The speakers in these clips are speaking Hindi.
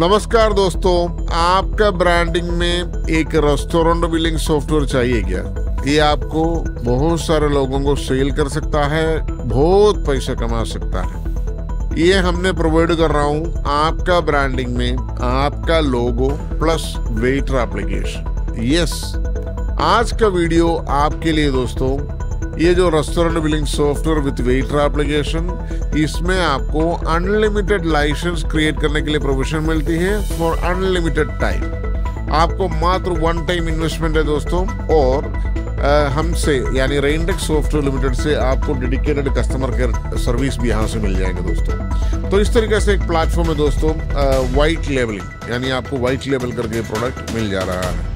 नमस्कार दोस्तों आपका ब्रांडिंग में एक रेस्टोरेंट बिलिंग सॉफ्टवेयर चाहिए क्या ये आपको बहुत सारे लोगों को सेल कर सकता है बहुत पैसा कमा सकता है ये हमने प्रोवाइड कर रहा हूँ आपका ब्रांडिंग में आपका logo plus waiter application yes आज का वीडियो आपके लिए दोस्तों ये जो restaurant billing software with waiter application इसमें आपको अनलिमिटेड लाइसेंस क्रिएट करने के लिए प्रोविजन मिलती है फॉर अनलिमिटेड टाइम आपको मात्र वन टाइम इन्वेस्टमेंट है दोस्तों और हमसे यानी रेनटेक सॉफ्टवेयर लिमिटेड से आपको डेडिकेटेड कस्टमर केयर सर्विस भी यहाँ से मिल जाएंगे दोस्तों तो इस तरीके से एक प्लेटफॉर्म है दोस्तों वाइट लेवलिंग यानी आपको वाइट लेवल करके प्रोडक्ट मिल जा रहा है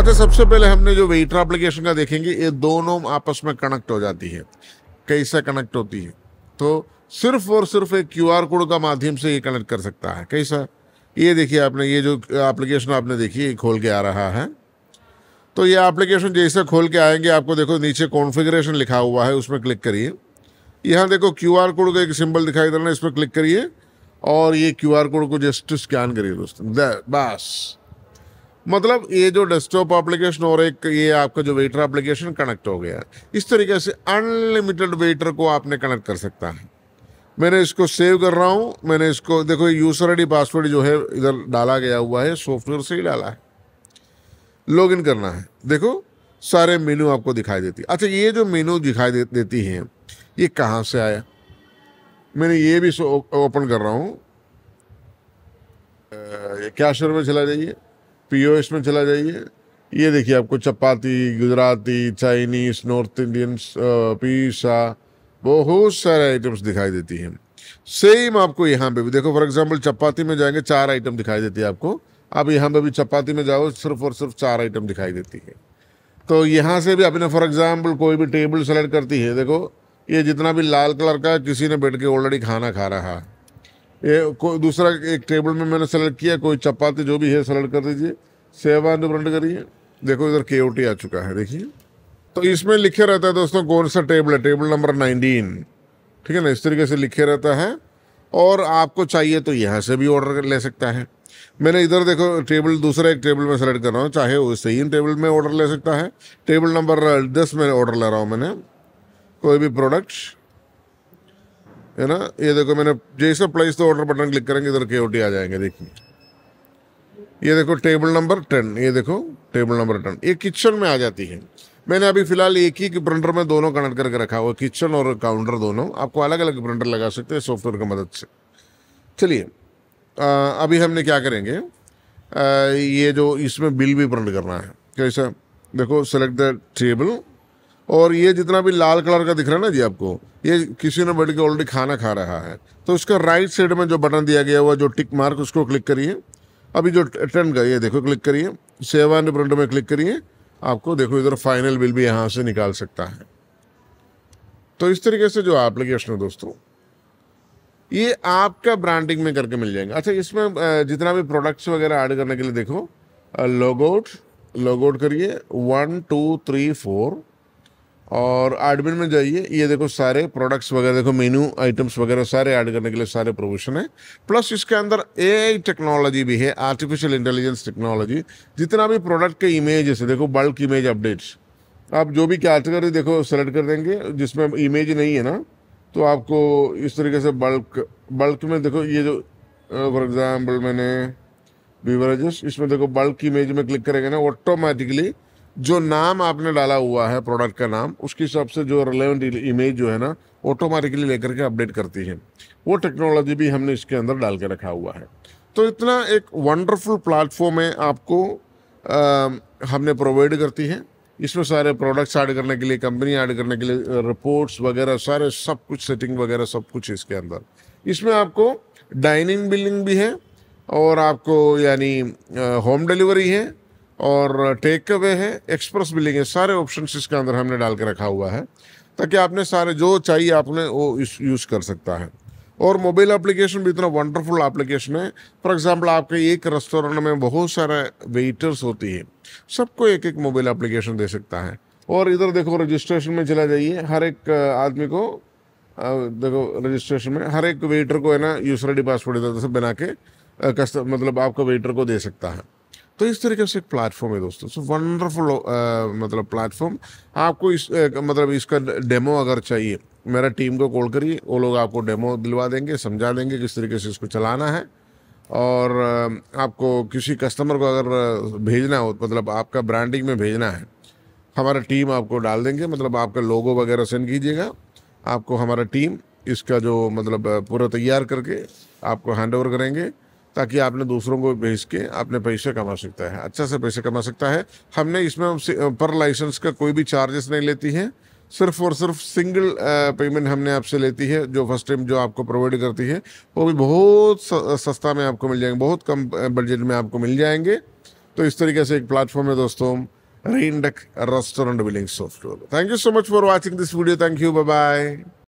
अच्छा सबसे पहले हमने जो वेटर एप्लीकेशन का देखेंगे ये दोनों आपस में कनेक्ट हो जाती है कैसे कनेक्ट होती है तो सिर्फ और सिर्फ एक क्यू आर कोड का माध्यम से ये कनेक्ट कर सकता है कैसा ये देखिए आपने ये जो एप्लीकेशन आपने देखी ये खोल के आ रहा है तो ये एप्लीकेशन जैसे खोल के आएंगे आपको देखो नीचे कॉन्फ़िगरेशन लिखा हुआ है उसमें क्लिक करिए यहाँ देखो क्यू आर कोड का एक सिंबल दिखाई दे रहा है इस पर क्लिक करिए और ये क्यू आर कोड को जस्ट स्कैन करिए दोस्तों बस मतलब ये जो डेस्कटॉप एप्लीकेशन और एक ये आपका जो वेटर एप्लीकेशन कनेक्ट हो गया इस तरीके से अनलिमिटेड वेटर को आपने कनेक्ट कर सकता है मैंने इसको सेव कर रहा हूँ मैंने इसको देखो यूज़र आई पासवर्ड जो है इधर डाला गया हुआ है सॉफ्टवेयर से ही डाला है लॉगिन करना है देखो सारे मेनू आपको दिखाई देती है अच्छा ये जो मेनू दिखाई दे, देती है ये कहाँ से आया मैंने ये भी ओपन कर रहा हूँ क्या शोर में चला जाइए पीओएस में चला जाइए ये देखिए आपको chapati Gujarati Chinese North Indian pizza बहुत सारे आइटम्स दिखाई देती हैं सेम आपको यहाँ पे भी देखो फॉर एग्जांपल चपाती में जाएंगे चार आइटम दिखाई देती है आपको आप यहाँ पे भी चपाती में जाओ सिर्फ और सिर्फ चार आइटम दिखाई देती है तो यहाँ से भी आपने फॉर एग्जाम्पल कोई भी टेबल सेलेक्ट करती है देखो ये जितना भी लाल कलर का किसी ने बैठ के ऑलरेडी खाना खा रहा है ये दूसरा एक टेबल में मैंने सेलेक्ट किया कोई चपाती जो भी है सेलेक्ट कर दीजिए सेवा ब्रंड करिए देखो इधर के आ चुका है देखिए तो इसमें लिखे रहता है दोस्तों कौन सा टेबल है टेबल नंबर नाइनटीन ठीक है ना इस तरीके से लिखे रहता है और आपको चाहिए तो यहाँ से भी ऑर्डर ले सकता है मैंने इधर देखो टेबल दूसरा एक टेबल में सेलेक्ट कर रहा हूँ चाहे वो सही टेबल में ऑर्डर ले सकता है टेबल नंबर दस में ऑर्डर ले रहा हूँ मैंने कोई भी प्रोडक्ट है ना ये देखो मैंने जैसे प्लेस तो ऑर्डर बटन क्लिक करेंगे इधर के आ जाएंगे देखिए ये देखो टेबल नंबर टेन ये देखो टेबल नंबर टेन ये किचन में आ जाती है मैंने अभी फिलहाल एक ही प्रिंटर में दोनों कनेक्ट करके रखा हुआ किचन और काउंटर दोनों आपको अलग अलग प्रिंटर लगा सकते हैं सॉफ्टवेयर की मदद से चलिए अभी हमने क्या करेंगे आ, ये जो इसमें बिल भी प्रिंट करना है कैसा देखो सेलेक्ट द टेबल और ये जितना भी लाल कलर का दिख रहा है ना जी आपको ये किसी ने बैठ के ऑलरेडी खाना खा रहा है तो उसका राइट साइड में जो बटन दिया गया हुआ जो टिक मार्क उसको क्लिक करिए अभी जो ट्रेंड का ये देखो क्लिक करिए सेवा प्रिंट में क्लिक करिए आपको देखो इधर फाइनल बिल भी यहाँ से निकाल सकता है तो इस तरीके से जो एप्लीकेशन है दोस्तों ये आपका ब्रांडिंग में करके मिल जाएंगे अच्छा इसमें जितना भी प्रोडक्ट्स वगैरह ऐड करने के लिए देखो लॉग लॉग लॉगआउट करिए वन टू थ्री फोर और एडमिन में जाइए ये देखो सारे प्रोडक्ट्स वगैरह देखो मेन्यू आइटम्स वगैरह सारे ऐड करने के लिए सारे प्रोविजन है प्लस इसके अंदर ए टेक्नोलॉजी भी है आर्टिफिशियल इंटेलिजेंस टेक्नोलॉजी जितना भी प्रोडक्ट के इमेजेस है देखो बल्क इमेज अपडेट्स आप जो भी कैटेगरी देखो सेलेक्ट कर देंगे जिसमें इमेज नहीं है ना तो आपको इस तरीके से बल्क बल्क में देखो ये जो फॉर एग्ज़ाम्पल मैंने बीवरेजेस इसमें देखो बल्क इमेज में क्लिक करेंगे ना ऑटोमेटिकली जो नाम आपने डाला हुआ है प्रोडक्ट का नाम उसके हिसाब से जो रिलेवेंट इमेज जो है ना ऑटोमेटिकली लेकर के अपडेट करती है वो टेक्नोलॉजी भी हमने इसके अंदर डाल के रखा हुआ है तो इतना एक वंडरफुल प्लेटफॉर्म है आपको आ, हमने प्रोवाइड करती है इसमें सारे प्रोडक्ट्स ऐड करने के लिए कंपनी ऐड करने के लिए रिपोर्ट्स वगैरह सारे सब कुछ सेटिंग वगैरह सब कुछ इसके अंदर इसमें आपको डाइनिंग बिलिंग भी है और आपको यानी होम डिलीवरी है और टेक अवे है एक्सप्रेस बिलिंग है सारे ऑप्शन इसके अंदर हमने डाल के रखा हुआ है ताकि आपने सारे जो चाहिए आपने वो यूज़ कर सकता है और मोबाइल एप्लीकेशन भी इतना वंडरफुल एप्लीकेशन है फॉर एग्जांपल आपके एक रेस्टोरेंट में बहुत सारे वेटर्स होती है सबको एक एक मोबाइल एप्लीकेशन दे सकता है और इधर देखो रजिस्ट्रेशन में चला जाइए हर एक आदमी को देखो रजिस्ट्रेशन में हर एक वेटर को है ना यूसर डी पासवर्ड इधर से बना के मतलब आपको वेटर को दे सकता है तो इस तरीके से एक प्लेटफॉर्म है दोस्तों सो वंडरफुल uh, मतलब प्लेटफॉर्म आपको इस uh, मतलब इसका डेमो अगर चाहिए मेरा टीम को कॉल करिए वो लोग आपको डेमो दिलवा देंगे समझा देंगे किस तरीके से इसको चलाना है और uh, आपको किसी कस्टमर को अगर भेजना हो मतलब आपका ब्रांडिंग में भेजना है हमारा टीम आपको डाल देंगे मतलब आपका लोगो वगैरह सेंड कीजिएगा आपको हमारा टीम इसका जो मतलब पूरा तैयार करके आपको हैंड ओवर करेंगे ताकि आपने दूसरों को बेच के आपने पैसे कमा सकता है अच्छा से पैसे कमा सकता है हमने इसमें पर लाइसेंस का कोई भी चार्जेस नहीं लेती हैं सिर्फ और सिर्फ सिंगल पेमेंट हमने आपसे लेती है जो फर्स्ट टाइम जो आपको प्रोवाइड करती है वो भी बहुत सस्ता में आपको मिल जाएंगे बहुत कम बजट में आपको मिल जाएंगे तो इस तरीके से एक प्लेटफॉर्म है दोस्तों रेन restaurant billing software thank you so much for watching this video thank you bye bye